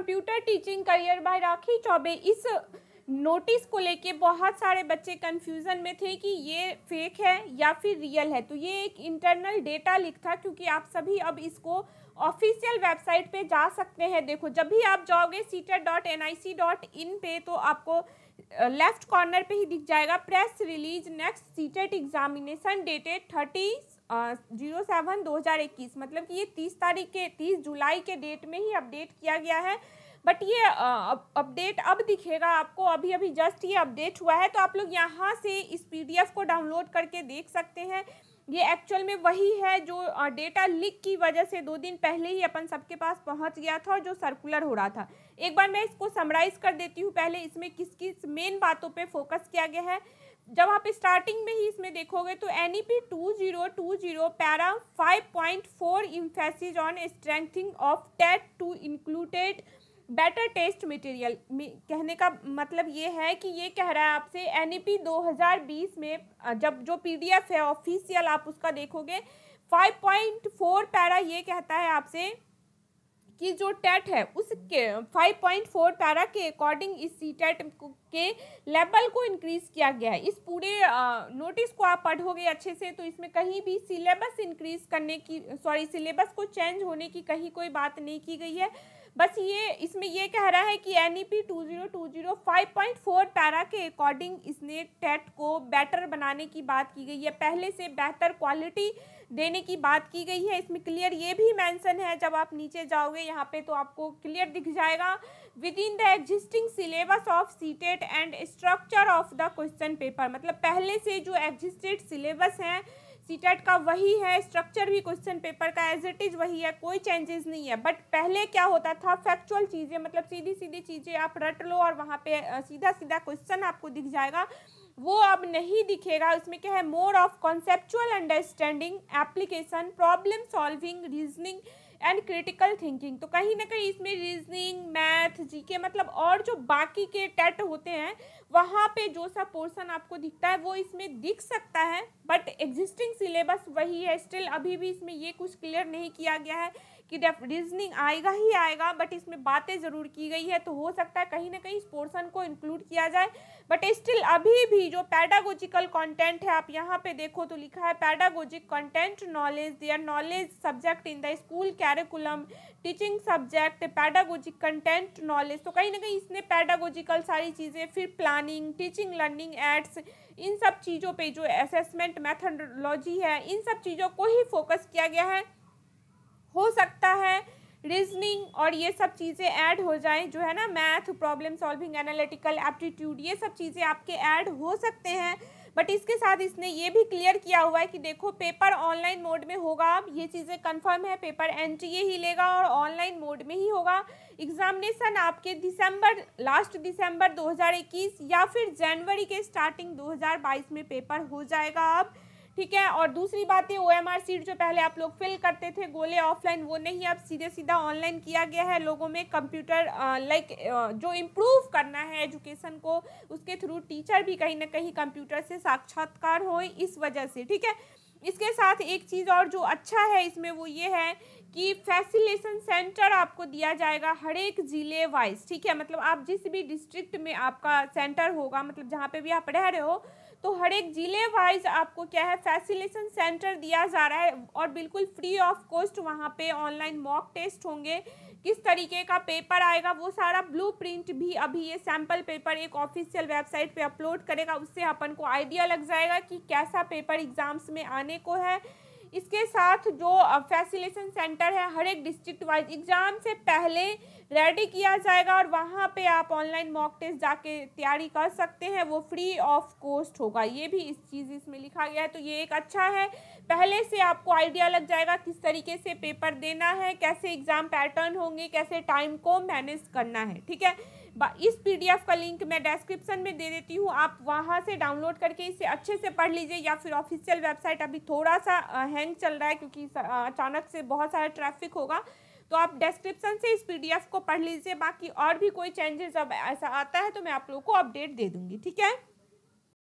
computer teaching career by Rakhi Choubey इस notice को लेके बहुत सारे बच्चे कंफ्यूजन में थे कि ये फेक है या फिर रियल है तो ये एक इंटरनल डेटा लिख था क्योंकि आप सभी अब इसको ऑफिशियल वेबसाइट पे जा सकते हैं देखो जब भी आप जाओगे CTET dot N I C dot in पे तो आपको लेफ्ट कॉर्नर पे ही दिख जाएगा press release next CTET examination dated thirty zero seven दो हज़ार इक्कीस मतलब कि ये तीस तारीख के तीस जुलाई के डेट में ही अपडेट किया गया है बट ये अपडेट अब दिखेगा आपको अभी अभी जस्ट ये अपडेट हुआ है तो आप लोग यहाँ से इस पीडीएफ को डाउनलोड करके देख सकते हैं ये एक्चुअल में वही है जो डेटा लीक की वजह से दो दिन पहले ही अपन सबके पास पहुंच गया था और जो सर्कुलर हो रहा था एक बार मैं इसको समराइज़ कर देती हूँ पहले इसमें किस किस मेन बातों पे फोकस किया गया है जब आप स्टार्टिंग में ही इसमें देखोगे तो N E P two zero two zero para five point four emphasis on strengthening of TET to included better test material कहने का मतलब ये है कि ये कह रहा है आपसे एन ई पी दो हज़ार बीस में जब जो पी डी एफ है ऑफिशियल आप उसका देखोगे फाइव पॉइंट फोर पैरा ये कहता है आपसे कि जो टेट है उसके 5.4 पैरा के अकॉर्डिंग इस सी टेट e के लेवल को इंक्रीज किया गया है इस पूरे नोटिस को आप पढ़ोगे अच्छे से तो इसमें कहीं भी सिलेबस इंक्रीज करने की सॉरी सिलेबस को चेंज होने की कहीं कोई बात नहीं की गई है बस ये इसमें ये कह रहा है कि N E P two zero two zero five point four para के अकॉर्डिंग इसने टेट को बेटर बनाने की बात की गई है पहले से बेहतर क्वालिटी देने की बात की गई है इसमें क्लियर ये भी मेंशन है जब आप नीचे जाओगे यहाँ पे तो आपको क्लियर दिख जाएगा within the existing syllabus of CTET and structure of the question paper मतलब पहले से जो एग्जिस्टेड सिलेबस हैं सीटेट e का वही है स्ट्रक्चर भी क्वेश्चन पेपर का एज इट इज वही है कोई चेंजेस नहीं है बट पहले क्या होता था फैक्चुअल चीज़ें मतलब सीधी सीधी चीज़ें आप रट लो और वहाँ पे सीधा सीधा क्वेश्चन आपको दिख जाएगा वो अब नहीं दिखेगा उसमें क्या है more of conceptual understanding application problem solving reasoning and critical thinking तो कहीं ना कहीं इसमें रीजनिंग मैथ जीके मतलब और जो बाकी के टेट होते हैं वहाँ पे जो सा पोर्सन आपको दिखता है वो इसमें दिख सकता है बट एग्जिस्टिंग सिलेबस वही है स्टिल अभी भी इसमें ये कुछ क्लियर नहीं किया गया है कि रीजनिंग आएगा ही आएगा बट इसमें बातें ज़रूर की गई है तो हो सकता है कहीं ना कहीं इस पोर्सन को इंक्लूड किया जाए बट स्टिल अभी भी जो पैडागोजिकल कंटेंट है आप यहाँ पे देखो तो लिखा है pedagogic content knowledge their knowledge subject in the school curriculum teaching subject pedagogic content knowledge तो कहीं ना कहीं इसने पैडागोजिकल सारी चीज़ें फिर प्लानिंग टीचिंग लर्निंग एड्स इन सब चीज़ों पर जो असेसमेंट मैथडोलॉजी है इन सब चीज़ों को ही फोकस किया गया है हो सकता है रीजनिंग और ये सब चीज़ें ऐड हो जाएं जो है ना math problem solving analytical aptitude ये सब चीज़ें आपके ऐड हो सकते हैं बट इसके साथ इसने ये भी क्लियर किया हुआ है कि देखो पेपर ऑनलाइन मोड में होगा अब ये चीज़ें कंफर्म है पेपर एन ही लेगा और ऑनलाइन मोड में ही होगा एग्जामिनेशन आपके दिसंबर लास्ट दिसंबर 2021 या फिर जनवरी के स्टार्टिंग 2022 में पेपर हो जाएगा अब ठीक है और दूसरी बात ये ओ एम आर सीट जो पहले आप लोग फिल करते थे गोले ऑफलाइन वो नहीं अब सीधे सीधा ऑनलाइन किया गया है लोगों में कंप्यूटर लाइक जो इम्प्रूव करना है एजुकेशन को उसके थ्रू टीचर भी कहीं ना कहीं कंप्यूटर से साक्षात्कार हो इस वजह से ठीक है इसके साथ एक चीज़ और जो अच्छा है इसमें वो ये है कि फैसिलेशन सेंटर आपको दिया जाएगा हर एक ज़िले वाइज ठीक है मतलब आप जिस भी डिस्ट्रिक्ट में आपका सेंटर होगा मतलब जहाँ पे भी आप रह रहे हो तो हर एक ज़िले वाइज आपको क्या है फैसिलेशन सेंटर दिया जा रहा है और बिल्कुल फ्री ऑफ कॉस्ट वहाँ पे ऑनलाइन मॉक टेस्ट होंगे किस तरीके का पेपर आएगा वो सारा ब्लू भी अभी ये सैम्पल पेपर एक ऑफिशियल वेबसाइट पर अपलोड करेगा उससे अपन को आइडिया लग जाएगा कि कैसा पेपर एग्ज़ाम्स में आने थाने को है इसके साथ जो फैसिलेशन सेंटर है हर एक डिस्ट्रिक्ट वाइज एग्ज़ाम से पहले रेडी किया जाएगा और वहाँ पे आप ऑनलाइन मॉक टेस्ट जाके तैयारी कर सकते हैं वो फ्री ऑफ कॉस्ट होगा ये भी इस चीज़ इसमें लिखा गया है तो ये एक अच्छा है पहले से आपको आइडिया लग जाएगा किस तरीके से पेपर देना है कैसे एग्ज़ाम पैटर्न होंगे कैसे टाइम को मैनेज करना है ठीक है इस पीडीएफ का लिंक मैं डिस्क्रिप्शन में दे देती हूँ आप वहाँ से डाउनलोड करके इसे अच्छे से पढ़ लीजिए या फिर ऑफिशियल वेबसाइट अभी थोड़ा सा हैंग चल रहा है क्योंकि अचानक से बहुत सारा ट्रैफिक होगा तो आप डिस्क्रिप्शन से इस पीडीएफ को पढ़ लीजिए बाकी और भी कोई चेंजेस अब ऐसा आता है तो मैं आप लोग को अपडेट दे दूँगी ठीक है